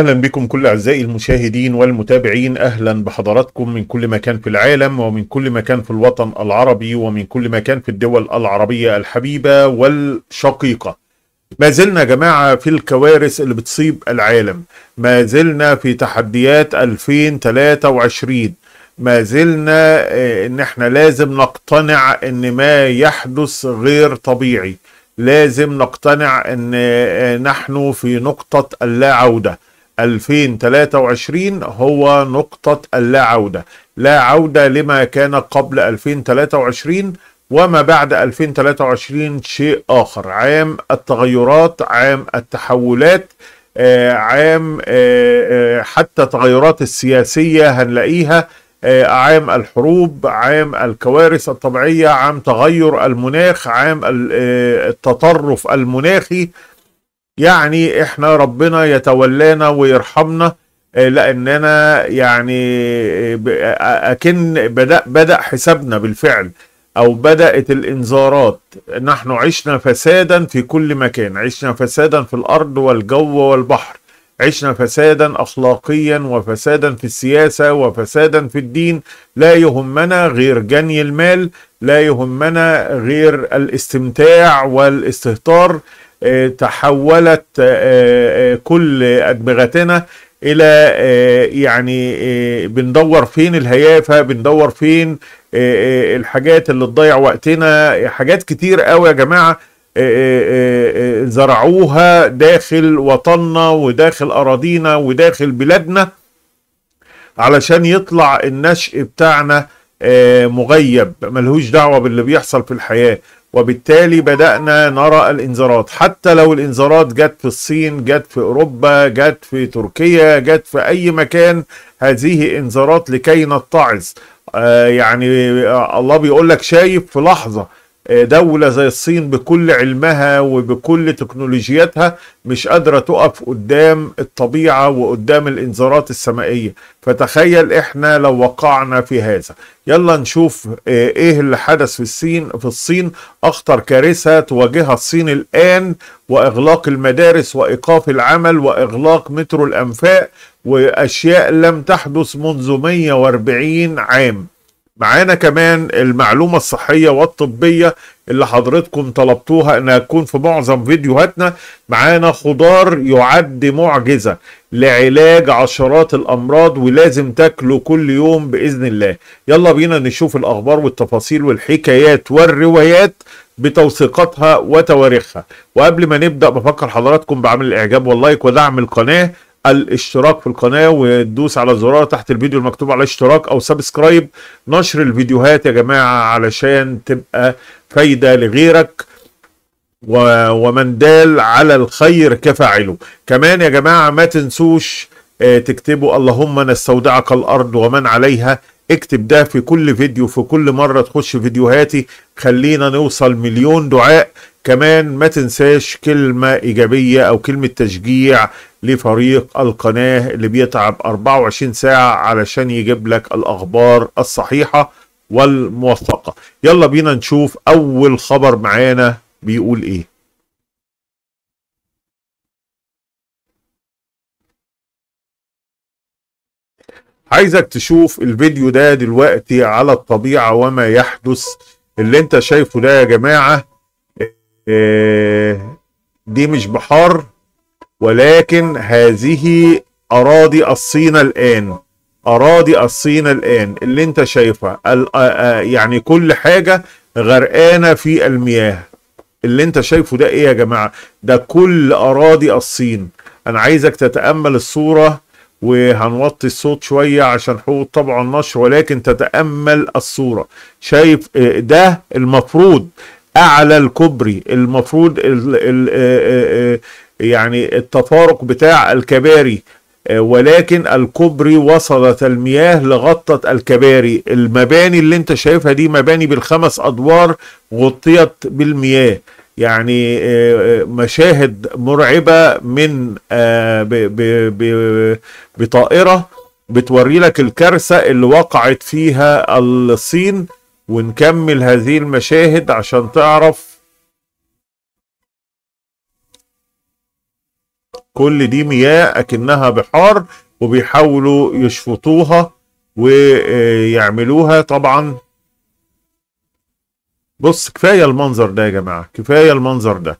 اهلا بكم كل اعزائي المشاهدين والمتابعين اهلا بحضراتكم من كل مكان في العالم ومن كل مكان في الوطن العربي ومن كل مكان في الدول العربيه الحبيبه والشقيقه. ما زلنا يا جماعه في الكوارث اللي بتصيب العالم، ما زلنا في تحديات 2023 ما زلنا آه، ان احنا لازم نقتنع ان ما يحدث غير طبيعي لازم نقتنع ان آه، نحن في نقطة اللا عودة 2023 هو نقطة اللا عودة لا عودة لما كان قبل 2023 وما بعد 2023 شيء آخر عام التغيرات عام التحولات آه، عام آه، آه، حتى التغيرات السياسية هنلاقيها عام الحروب عام الكوارث الطبيعية عام تغير المناخ عام التطرف المناخي يعني احنا ربنا يتولانا ويرحمنا آه، لاننا يعني آه، آه، اكن بدا بدا حسابنا بالفعل او بدات الانذارات نحن عشنا فسادا في كل مكان عشنا فسادا في الارض والجو والبحر عشنا فسادا اخلاقيا وفسادا في السياسه وفسادا في الدين لا يهمنا غير جني المال لا يهمنا غير الاستمتاع والاستهتار آه، تحولت آه، آه، كل أدمغتنا الى يعني بندور فين الهيافه بندور فين الحاجات اللي تضيع وقتنا حاجات كتير قوي يا جماعه زرعوها داخل وطننا وداخل اراضينا وداخل بلادنا علشان يطلع النشء بتاعنا مغيب ملهوش دعوه باللي بيحصل في الحياه وبالتالي بدأنا نرى الإنذارات حتى لو الإنذارات جت في الصين جت في أوروبا جت في تركيا جت في أي مكان هذه إنذارات لكي نتعظ آه يعني آه، الله بيقول لك شايف في لحظة دولة زي الصين بكل علمها وبكل تكنولوجياتها مش قادرة تقف قدام الطبيعة وقدام الإنذارات السمائية فتخيل إحنا لو وقعنا في هذا يلا نشوف آه، إيه اللي حدث في الصين في الصين أخطر كارثة تواجهها الصين الآن وإغلاق المدارس وإيقاف العمل وإغلاق مترو الأنفاق وأشياء لم تحدث منذ 140 عام معانا كمان المعلومة الصحية والطبية اللي حضرتكم طلبتوها انها تكون في معظم فيديوهاتنا معانا خضار يعد معجزة لعلاج عشرات الامراض ولازم تاكله كل يوم باذن الله يلا بينا نشوف الاخبار والتفاصيل والحكايات والروايات بتوثيقاتها وتواريخها وقبل ما نبدا بفكر حضراتكم بعمل الاعجاب واللايك ودعم القناه الاشتراك في القناة وتدوس على الزرار تحت الفيديو المكتوب عليه اشتراك او سبسكرايب نشر الفيديوهات يا جماعة علشان تبقى فايدة لغيرك ومن دال على الخير كفاعله كمان يا جماعة ما تنسوش آه، تكتبوا اللهم نستودعك الارض ومن عليها اكتب ده في كل فيديو في كل مرة تخش فيديوهاتي خلينا نوصل مليون دعاء كمان ما تنساش كلمة إيجابية أو كلمة تشجيع لفريق القناة اللي بيتعب 24 ساعة علشان يجيب لك الأخبار الصحيحة والموثقة يلا بينا نشوف أول خبر معانا بيقول إيه عايزك تشوف الفيديو ده دلوقتي على الطبيعة وما يحدث اللي انت شايفه ده يا جماعة آه، دي مش بحار ولكن هذه أراضي الصين الآن أراضي الصين الآن اللي أنت شايفها آه، آه، يعني كل حاجة غرقانة في المياه اللي أنت شايفه ده إيه يا جماعة ده كل أراضي الصين أنا عايزك تتأمل الصورة وهنوطي الصوت شوية عشان حقوق طبعا النشر ولكن تتأمل الصورة شايف ده المفروض اعلى الكوبري المفروض الـ الـ يعني التفارق بتاع الكباري ولكن الكوبري وصلت المياه لغطت الكباري المباني اللي انت شايفها دي مباني بالخمس ادوار غطيت بالمياه يعني مشاهد مرعبة من بطائرة بتوري لك الكارثة اللي وقعت فيها الصين ونكمل هذه المشاهد عشان تعرف كل دي مياه اكنها بحار وبيحاولوا يشفطوها ويعملوها طبعا بص كفايه المنظر ده يا جماعه كفايه المنظر ده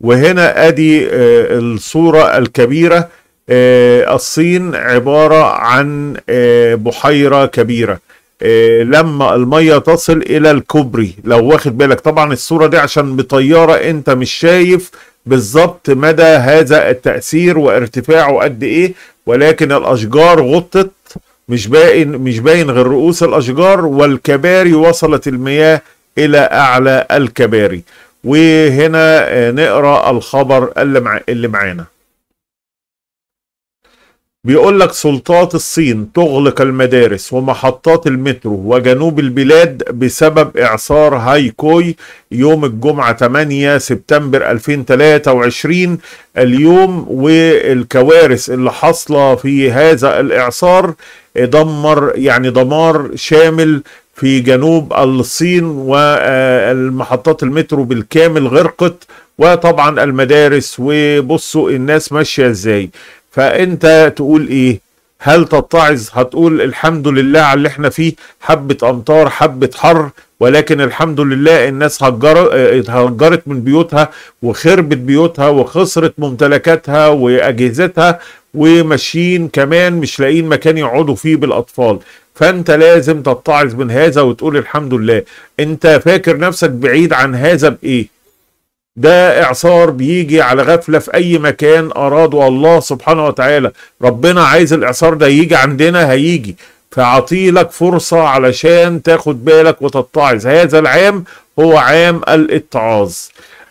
وهنا ادي آه، الصوره الكبيره آه، الصين عباره عن آه، بحيره كبيره آه، لما الميه تصل الى الكوبري لو واخد بالك طبعا الصوره دي عشان بطياره انت مش شايف بالظبط مدى هذا التاثير وارتفاعه قد ايه ولكن الاشجار غطت مش باين مش باين غير رؤوس الاشجار والكباري وصلت المياه الى اعلى الكباري وهنا آه، نقرا الخبر اللي معانا بيقول لك سلطات الصين تغلق المدارس ومحطات المترو وجنوب البلاد بسبب إعصار هايكوي يوم الجمعة 8 سبتمبر 2023 اليوم والكوارث اللي حاصلة في هذا الإعصار دمر يعني دمار شامل في جنوب الصين والمحطات المترو بالكامل غرقت وطبعا المدارس وبصوا الناس ماشيه ازاي فانت تقول ايه هل تتعظ هتقول الحمد لله على اللي احنا فيه حبة امطار حبة حر ولكن الحمد لله الناس هجرت من بيوتها وخربت بيوتها وخسرت ممتلكاتها واجهزتها وماشيين كمان مش لاقيين مكان يقعدوا فيه بالاطفال فانت لازم تتعظ من هذا وتقول الحمد لله انت فاكر نفسك بعيد عن هذا بايه ده اعصار بيجي على غفله في اي مكان اراده الله سبحانه وتعالى ربنا عايز الاعصار ده يجي عندنا هيجي فعطيلك فرصه علشان تاخد بالك وتتعظ هذا العام هو عام الاتعاظ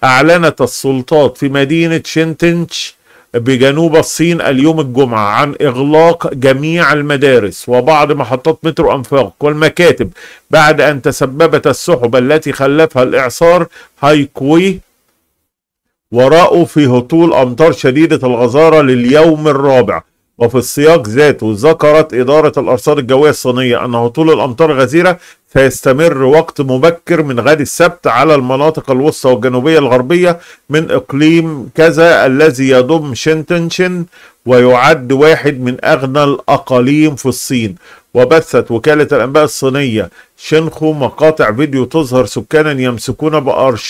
اعلنت السلطات في مدينه شنتنش بجنوب الصين اليوم الجمعة عن إغلاق جميع المدارس وبعض محطات مترو أنفاق والمكاتب بعد أن تسببت السحب التي خلفها الإعصار هايكوي ورأوا في هطول أمطار شديدة الغزارة لليوم الرابع وفي السياق ذاته ذكرت إدارة الأرصاد الجوية الصينية أن هطول الأمطار غزيرة سيستمر وقت مبكر من غد السبت على المناطق الوسطى والجنوبية الغربية من إقليم كذا الذي يضم شنتنشن ويعد واحد من أغنى الأقاليم في الصين وبثت وكالة الأنباء الصينية شنخو مقاطع فيديو تظهر سكانا يمسكون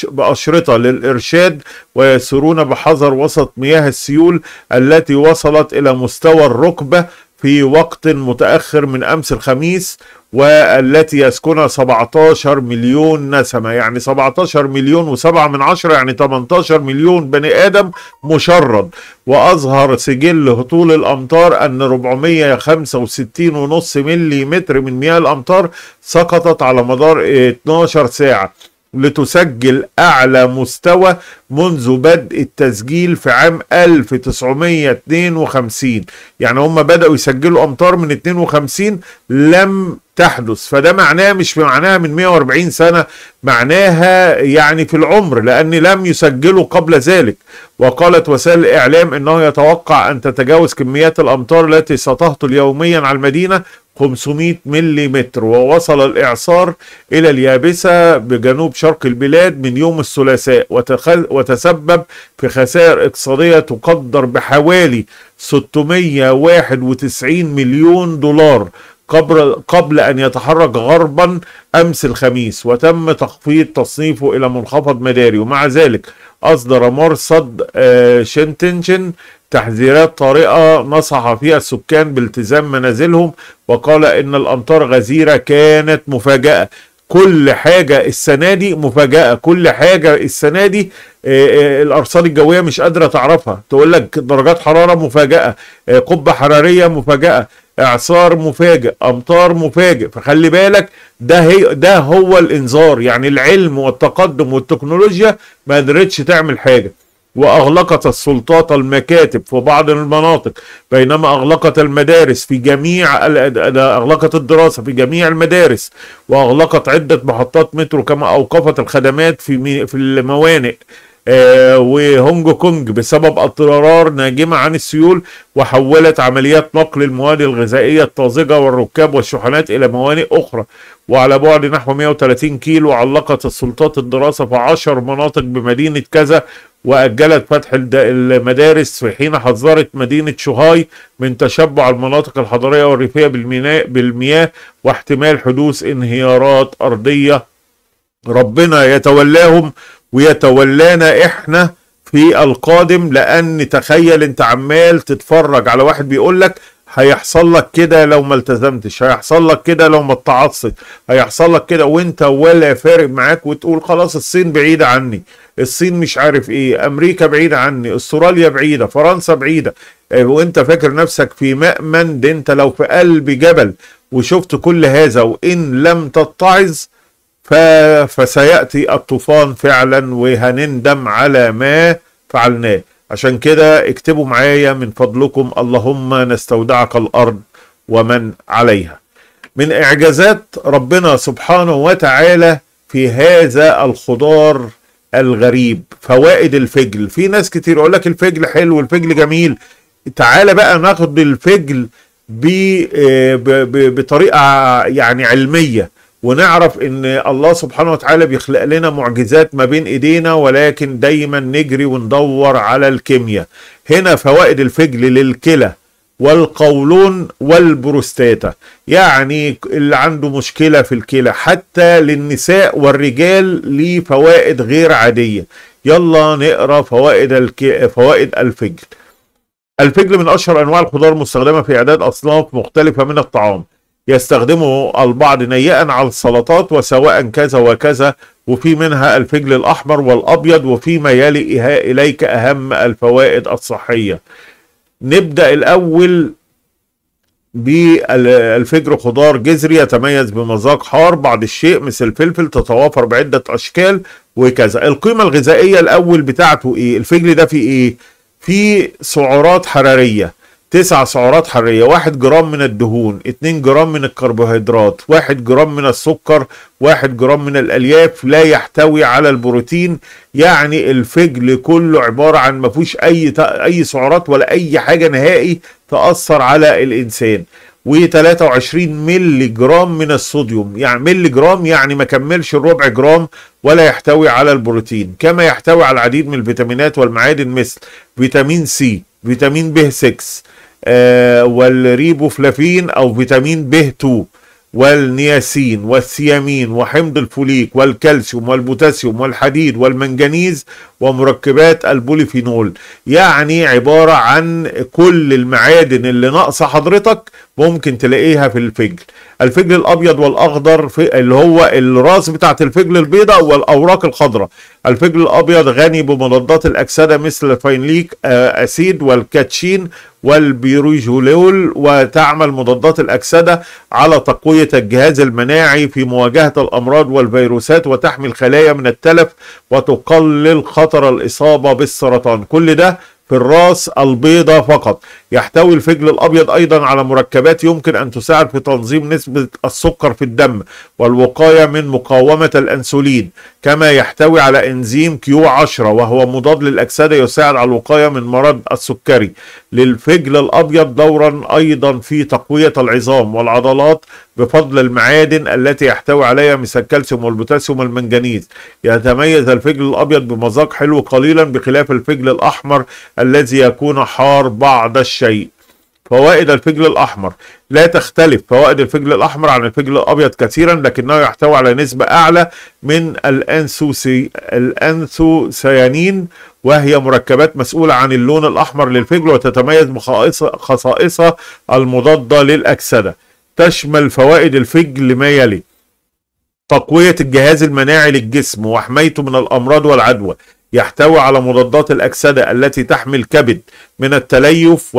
بأشرطة للإرشاد ويسيرون بحذر وسط مياه السيول التي وصلت إلى مستوى الركبة في وقت متأخر من أمس الخميس والتي يسكنها 17 مليون نسمة يعني 17 مليون و7 من عشرة يعني 18 مليون بني آدم مشرد وأظهر سجل هطول الأمطار أن 465.5 متر من مياه الأمطار سقطت على مدار 12 ساعة لتسجل أعلى مستوى منذ بدء التسجيل في عام 1952 يعني هم بدأوا يسجلوا أمطار من 52 لم تحدث فده معناه مش معناها من 140 سنة معناها يعني في العمر لأن لم يسجلوا قبل ذلك وقالت وسائل الإعلام أنه يتوقع أن تتجاوز كميات الأمطار التي ستهطل يوميا على المدينة 500 ملم ووصل الإعصار إلى اليابسة بجنوب شرق البلاد من يوم الثلاثاء وتسبب في خسائر اقتصادية تقدر بحوالي 691 مليون دولار قبل, قبل أن يتحرك غربا أمس الخميس وتم تخفيض تصنيفه إلى منخفض مداري ومع ذلك أصدر مرصد آه، شنتنشن تحذيرات طارئة نصح فيها السكان بالتزام منازلهم وقال إن الأمطار غزيرة كانت مفاجأة كل حاجة السنة دي مفاجأة كل حاجة السنة دي آه، آه، الأرصاد الجوية مش قادرة تعرفها تقول لك درجات حرارة مفاجأة قبة حرارية مفاجأة اعصار مفاجئ امطار مفاجئ فخلي بالك ده هي ده هو الانذار يعني العلم والتقدم والتكنولوجيا ما قدرتش تعمل حاجه واغلقت السلطات المكاتب في بعض المناطق بينما اغلقت المدارس في جميع اغلقت الدراسه في جميع المدارس واغلقت عده محطات مترو كما اوقفت الخدمات في في الموانئ آه، وهونج كونج بسبب اضطرار ناجمة عن السيول وحولت عمليات نقل المواد الغذائية الطازجة والركاب والشحنات إلى موانئ أخرى وعلى بعد نحو 130 كيلو علقت السلطات الدراسة في 10 مناطق بمدينة كذا وأجلت فتح المدارس في حين حذرت مدينة شوهاي من تشبع المناطق الحضرية والريفية بالمياه واحتمال حدوث انهيارات أرضية ربنا يتولاهم ويتولانا احنا في القادم لان تخيل انت عمال تتفرج على واحد بيقول لك هيحصل لك كده لو ما التزمتش هيحصل لك كده لو ما اتعصت هيحصل لك كده وانت ولا فارق معاك وتقول خلاص الصين بعيدة عني الصين مش عارف ايه امريكا بعيدة عني استراليا بعيدة فرنسا بعيدة آه، وانت فاكر نفسك في مأمن ده انت لو في قلب جبل وشفت كل هذا وان لم تتعظ فسيأتي الطوفان فعلا وهنندم على ما فعلناه عشان كده اكتبوا معايا من فضلكم اللهم نستودعك الأرض ومن عليها من إعجازات ربنا سبحانه وتعالى في هذا الخضار الغريب فوائد الفجل في ناس كتير يقول لك الفجل حلو الفجل جميل تعالى بقى ناخد الفجل آه، بطريقة يعني علمية ونعرف ان الله سبحانه وتعالى بيخلق لنا معجزات ما بين ايدينا ولكن دايما نجري وندور على الكيمياء هنا فوائد الفجل للكلى والقولون والبروستاتا يعني اللي عنده مشكلة في الكلى حتى للنساء والرجال ليه فوائد غير عادية يلا نقرأ فوائد, الك... فوائد الفجل الفجل من أشهر أنواع الخضار المستخدمة في إعداد أصناف مختلفة من الطعام يستخدمه البعض نيئا على السلطات وسواء كذا وكذا وفي منها الفجل الأحمر والأبيض وفيما يلي إه-، إليك أهم الفوائد الصحية نبدأ الأول بالفجر خضار جذري يتميز بمذاق حار بعض الشيء مثل الفلفل تتوافر بعدة أشكال وكذا القيمة الغذائية الأول بتاعته إيه الفجل ده فيه إيه فيه سعرات حرارية تسع سعرات حرارية واحد جرام من الدهون اتنين جرام من الكربوهيدرات واحد جرام من السكر واحد جرام من الألياف لا يحتوي على البروتين يعني الفجل كله عبارة عن ما فيهوش أي, أي سعرات ولا أي حاجة نهائي تأثر على الإنسان و23 ملي جرام من الصوديوم يعني ملي جرام يعني ما كملش الربع جرام ولا يحتوي على البروتين كما يحتوي على العديد من الفيتامينات والمعادن مثل فيتامين سي فيتامين ب 6 آه، والريبوفلافين أو فيتامين ب 2 والنياسين والثيامين وحمض الفوليك والكالسيوم والبوتاسيوم والحديد والمنجنيز ومركبات البوليفينول يعني عبارة عن كل المعادن اللي ناقصة حضرتك ممكن تلاقيها في الفجل الفجل الأبيض والأخضر في اللي هو الراس بتاعة الفجل البيضاء والأوراق الخضراء الفجل الأبيض غني بمضادات الأكسدة مثل الفينليك آه، أسيد والكاتشين والبيروجولول وتعمل مضادات الأكسدة على تقوية الجهاز المناعي في مواجهة الأمراض والفيروسات وتحمي الخلايا من التلف وتقلل خطر خطر الإصابة بالسرطان كل ده في الراس البيضاء فقط يحتوي الفجل الأبيض أيضا على مركبات يمكن أن تساعد في تنظيم نسبة السكر في الدم والوقاية من مقاومة الأنسولين كما يحتوي على إنزيم كيو 10 وهو مضاد للأكسدة يساعد على الوقاية من مرض السكري للفجل الأبيض دورا أيضا في تقوية العظام والعضلات بفضل المعادن التي يحتوي عليها مثل الكالسيوم والبوتاسيوم والمنجنيز يتميز الفجل الأبيض بمذاق حلو قليلا بخلاف الفجل الأحمر الذي يكون حار بعض الشيء الشيء فوائد الفجل الأحمر لا تختلف فوائد الفجل الأحمر عن الفجل الأبيض كثيرا لكنه يحتوي على نسبة أعلى من الأنسوسي الأنسوسيانين وهي مركبات مسؤولة عن اللون الأحمر للفجل وتتميز بخصائصها المضادة للأكسدة تشمل فوائد الفجل ما يلي تقوية الجهاز المناعي للجسم وحمايته من الأمراض والعدوى يحتوي على مضادات الأكسدة التي تحمي الكبد من التليف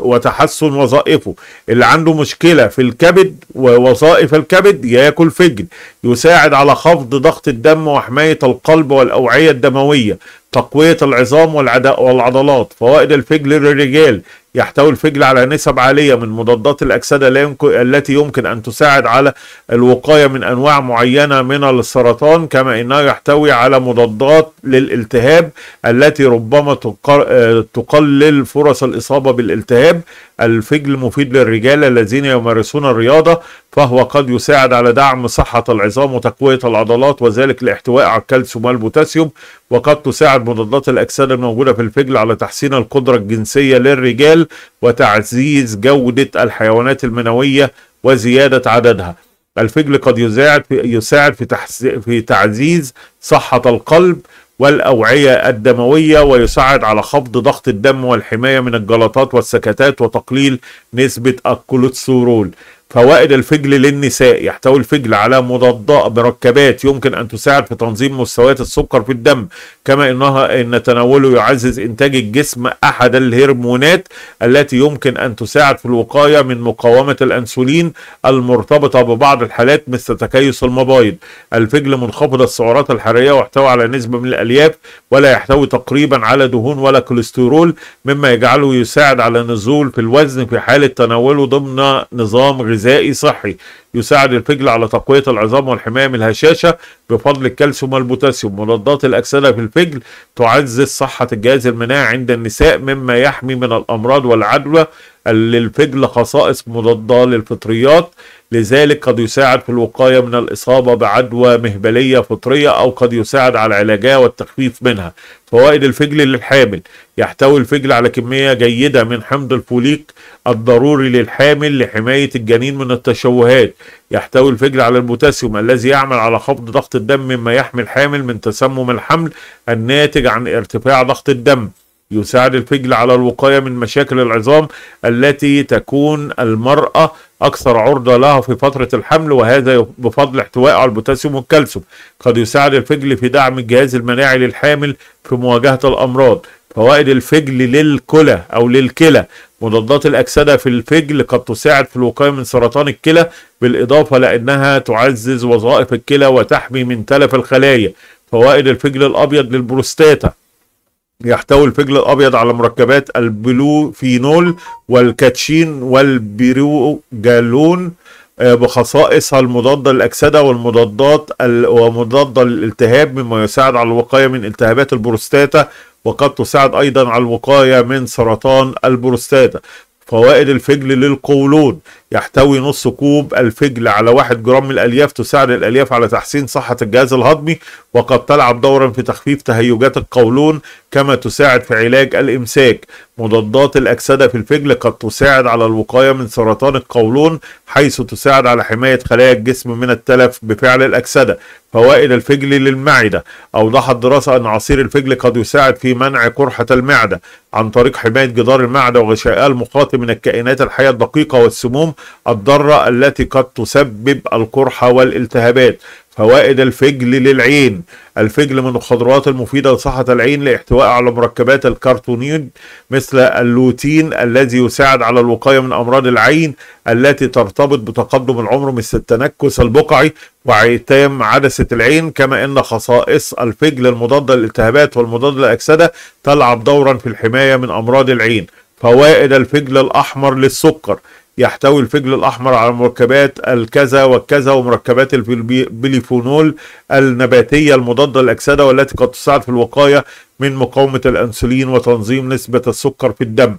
وتحسن وظائفه اللي عنده مشكلة في الكبد ووظائف الكبد ياكل فجل يساعد على خفض ضغط الدم وحماية القلب والأوعية الدموية تقوية العظام والعضلات فوائد الفجل للرجال يحتوي الفجل على نسب عالية من مضادات الأكسدة التي يمكن أن تساعد على الوقاية من أنواع معينة من السرطان كما أنه يحتوي على مضادات للالتهاب التي ربما آه، تقلل فرص الإصابة بالالتهاب الفجل مفيد للرجال الذين يمارسون الرياضة فهو قد يساعد على دعم صحة العظام وتقوية العضلات وذلك لاحتواء على الكالسيوم والبوتاسيوم وقد تساعد مضادات الأكسدة الموجودة في الفجل على تحسين القدرة الجنسية للرجال وتعزيز جودة الحيوانات المنوية وزيادة عددها الفجل قد يساعد في, يساعد في, تحس... في تعزيز صحة القلب والأوعية الدموية ويساعد على خفض ضغط الدم والحماية من الجلطات والسكتات وتقليل نسبة الكوليسترول فوائد الفجل للنساء يحتوي الفجل على مضادات مركبات يمكن أن تساعد في تنظيم مستويات السكر في الدم كما إنها إن تناوله يعزز إنتاج الجسم أحد الهرمونات التي يمكن أن تساعد في الوقاية من مقاومة الأنسولين المرتبطة ببعض الحالات مثل تكيس المبايض الفجل منخفض السعرات الحرارية ويحتوي على نسبة من الألياف ولا يحتوي تقريبا على دهون ولا كوليسترول مما يجعله يساعد على نزول في الوزن في حالة تناوله ضمن نظام غذائي غذائي صحي يساعد الفجل على تقوية العظام والحماية من الهشاشة بفضل الكالسيوم والبوتاسيوم مضادات الأكسدة في الفجل تعزز صحة الجهاز المناعي عند النساء مما يحمي من الأمراض والعدوى للفجل خصائص مضادة للفطريات لذلك قد يساعد في الوقاية من الإصابة بعدوى مهبلية فطرية أو قد يساعد على علاجها والتخفيف منها فوائد الفجل للحامل يحتوي الفجل على كمية جيدة من حمض الفوليك الضروري للحامل لحماية الجنين من التشوهات يحتوي الفجر على البوتاسيوم الذي يعمل على خفض ضغط الدم مما يحمي الحامل من تسمم الحمل الناتج عن ارتفاع ضغط الدم يساعد الفجل على الوقاية من مشاكل العظام التي تكون المرأة أكثر عرضة لها في فترة الحمل وهذا بفضل احتوائه على البوتاسيوم والكالسيوم قد يساعد الفجل في دعم الجهاز المناعي للحامل في مواجهة الأمراض فوائد الفجل للكلى أو للكلى مضادات الأكسدة في الفجل قد تساعد في الوقاية من سرطان الكلى بالإضافة لأنها تعزز وظائف الكلى وتحمي من تلف الخلايا فوائد الفجل الأبيض للبروستاتا يحتوي الفجل الأبيض على مركبات البلوفينول والكاتشين والبيروجالون آه، بخصائصها المضادة للأكسدة والمضادات ومضادة للالتهاب مما يساعد على الوقاية من التهابات البروستاتا وقد تساعد أيضا على الوقاية من سرطان البروستاتا فوائد الفجل للقولون يحتوي نص كوب الفجل على 1 جرام من الألياف تساعد الألياف على تحسين صحة الجهاز الهضمي وقد تلعب دورا في تخفيف تهيجات القولون كما تساعد في علاج الإمساك مضادات الأكسدة في الفجل قد تساعد على الوقاية من سرطان القولون حيث تساعد على حماية خلايا الجسم من التلف بفعل الأكسدة فوائد الفجل للمعدة أوضحت دراسة أن عصير الفجل قد يساعد في منع قرحة المعدة عن طريق حماية جدار المعدة وغشائها المخاطي من الكائنات الحية الدقيقة والسموم الضرة التي قد تسبب القرحة والالتهابات فوائد الفجل للعين الفجل من الخضروات المفيدة لصحة العين لاحتواء على مركبات الكرتونين مثل اللوتين الذي يساعد على الوقاية من أمراض العين التي ترتبط بتقدم العمر مثل التنكس البقعي وعتام عدسة العين كما أن خصائص الفجل المضادة للالتهابات والمضادة للأكسدة تلعب دورا في الحماية من أمراض العين فوائد الفجل الأحمر للسكر يحتوي الفجل الأحمر على مركبات الكذا والكذا ومركبات البليفونول النباتية المضادة للأكسدة والتي قد تساعد في الوقاية من مقاومة الأنسولين وتنظيم نسبة السكر في الدم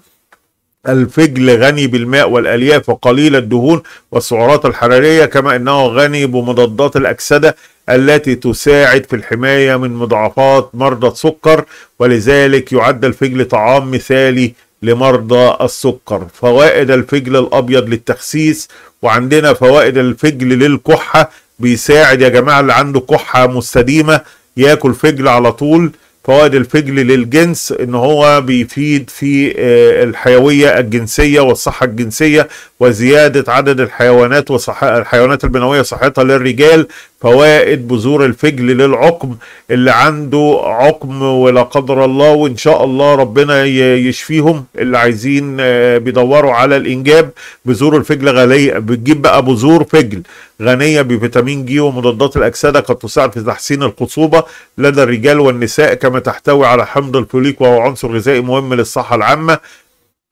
الفجل غني بالماء والألياف وقليل الدهون والسعرات الحرارية كما أنه غني بمضادات الأكسدة التي تساعد في الحماية من مضاعفات مرضى السكر ولذلك يعد الفجل طعام مثالي لمرضى السكر فوائد الفجل الابيض للتخسيس وعندنا فوائد الفجل للكحه بيساعد يا جماعه اللي عنده كحه مستديمه ياكل فجل على طول فوائد الفجل للجنس ان هو بيفيد في آه، الحيويه الجنسيه والصحه الجنسيه وزياده عدد الحيوانات وصح الحيوانات البنويه صحتها للرجال فوائد بذور الفجل للعقم اللي عنده عقم ولا قدر الله وان شاء الله ربنا يشفيهم اللي عايزين آه، بيدوروا على الانجاب بذور الفجل غاليه بتجيب بقى بذور فجل غنيه بفيتامين جي ومضادات الاكسده قد تساعد في تحسين الخصوبه لدى الرجال والنساء كما تحتوي على حمض الفوليك وهو عنصر غذائي مهم للصحه العامه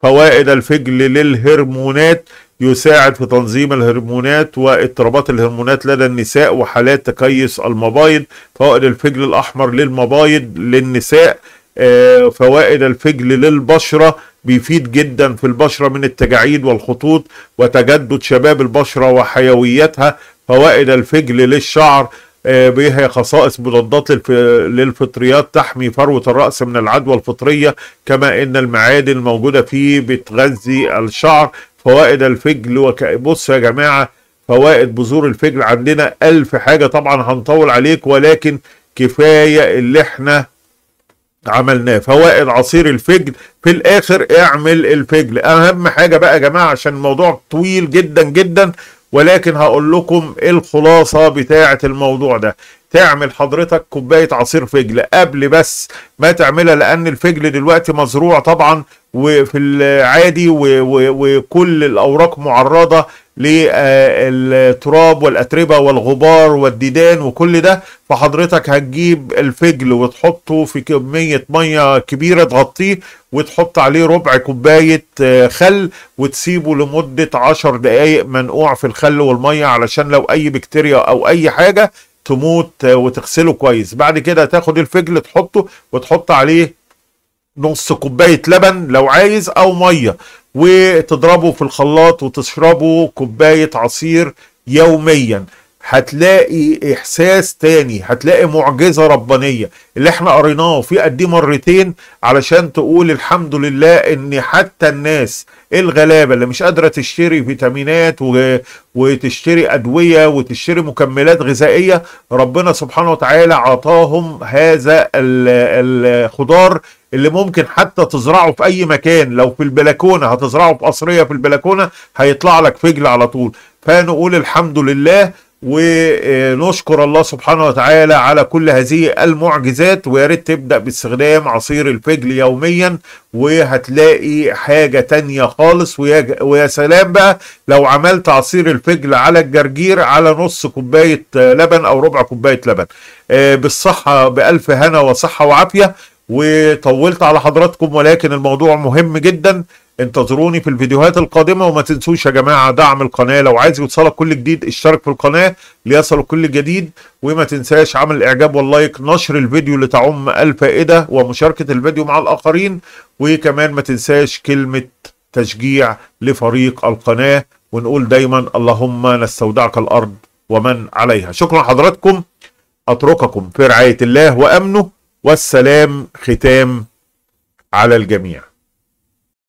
فوائد الفجل للهرمونات يساعد في تنظيم الهرمونات واضطرابات الهرمونات لدى النساء وحالات تكيس المبايض فوائد الفجل الأحمر للمبايض للنساء آه، فوائد الفجل للبشرة بيفيد جدا في البشرة من التجاعيد والخطوط وتجدد شباب البشرة وحيويتها فوائد الفجل للشعر آه، بها خصائص مضادات للفطريات تحمي فروة الرأس من العدوى الفطرية كما أن المعادن الموجودة فيه بتغذي الشعر فوائد الفجل وك... بص يا جماعه فوائد بذور الفجل عندنا ألف حاجه طبعا هنطول عليك ولكن كفايه اللي احنا عملناه فوائد عصير الفجل في الاخر اعمل الفجل اهم حاجه بقى يا جماعه عشان الموضوع طويل جدا جدا ولكن هقول لكم الخلاصه بتاعه الموضوع ده تعمل حضرتك كوبايه عصير فجل قبل بس ما تعملها لان الفجل دلوقتي مزروع طبعا وفي العادي وكل الاوراق معرضه للتراب والاتربه والغبار والديدان وكل ده فحضرتك هتجيب الفجل وتحطه في كميه ميه كبيره تغطيه وتحط عليه ربع كوبايه آه، خل وتسيبه لمده 10 دقائق منقوع في الخل والميه علشان لو اي بكتيريا او اي حاجه تموت وتغسله كويس بعد كده تاخد الفجل تحطه وتحط عليه نص كوبايه لبن لو عايز او ميه وتضربه في الخلاط وتشربه كوبايه عصير يوميا هتلاقي احساس تاني هتلاقي معجزه ربانيه اللي احنا قريناه في قد إيه مرتين علشان تقول الحمد لله ان حتى الناس الغلابه اللي مش قادره تشتري فيتامينات و... وتشتري ادويه وتشتري مكملات غذائيه ربنا سبحانه وتعالى عطاهم هذا الخضار اللي ممكن حتى تزرعه في اي مكان لو في البلكونه هتزرعه في قصريه في البلكونه هيطلع لك فجل على طول فنقول الحمد لله ونشكر الله سبحانه وتعالى على كل هذه المعجزات ويا ريت تبدا باستخدام عصير الفجل يوميا وهتلاقي حاجه تانية خالص ويا, ويا سلام بقى لو عملت عصير الفجل على الجرجير على نص كوبايه لبن او ربع كوبايه لبن آه، بالصحه بالف هنا وصحه وعافيه وطولت على حضراتكم ولكن الموضوع مهم جدا انتظروني في الفيديوهات القادمة وما تنسوش يا جماعة دعم القناة لو عايز يوصلك كل جديد اشترك في القناة ليصلك كل جديد وما تنساش عمل الاعجاب واللايك نشر الفيديو لتعم الفائدة ومشاركة الفيديو مع الاخرين وكمان ما تنساش كلمة تشجيع لفريق القناة ونقول دايما اللهم نستودعك الارض ومن عليها شكرا حضراتكم اترككم في رعاية الله وامنه والسلام ختام على الجميع